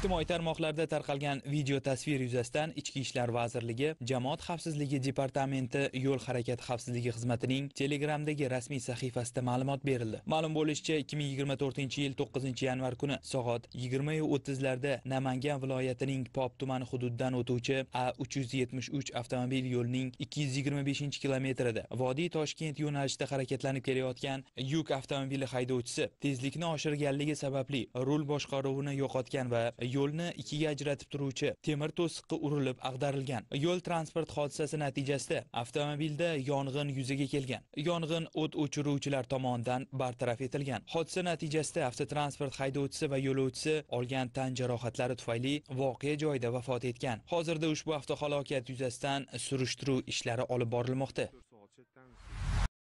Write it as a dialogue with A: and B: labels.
A: ijtimoiy tarmoqlarda tarqalgan video tasvir yuzasidan ichki ishlar vazirligi jamoat xavfsizligi departamenti yo'l harakati xavfsizligi xizmatining telegramdagi rasmiy sahifasida ma'lumot berildi ma'lum bo'lishicha 2024 yil 9 yanvar kuni soat 20:30larda namangan viloyatining pop tumani hududidan o'tuvchi a 373 avtomobil yo'lining 225 kilometrida vodiy toshkent yo'nalishida harakatlanib kelayotgan yuk avtomobili haydovchisi tezlikni oshirganligi sababli rul boshqaruvini yo'qotgan va yo'lni ikkiga ajratib turuvchi temir to'siqqa urilib ag'darilgan yo'l transport hodisasi natijasida avtomobilda yong'in yuzaga kelgan yong'in o't o'chiruvchilar tomonidan bartaraf etilgan hodisa natijasida avtotransport haydovchisi va yo'lovchisi olgan tan jarohatlari tufayli voqea joyida vafot etgan hozirda ushbu avtohalokat yuzasidan surishtiruv ishlari olib borilmoqda